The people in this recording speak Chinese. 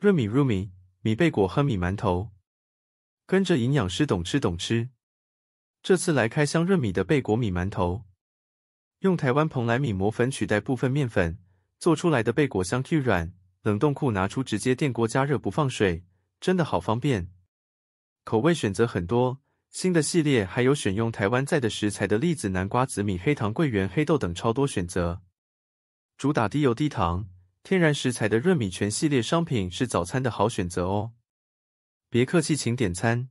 润米、润米、米贝果和米馒头，跟着营养师懂吃懂吃。这次来开箱润米的贝果米馒头，用台湾蓬莱米磨粉取代部分面粉做出来的贝果，香 Q 软。冷冻库拿出直接电锅加热不放水，真的好方便。口味选择很多，新的系列还有选用台湾在的食材的栗子、南瓜紫米、黑糖、桂圆、黑豆等超多选择，主打低油低糖。天然食材的润米全系列商品是早餐的好选择哦！别客气，请点餐。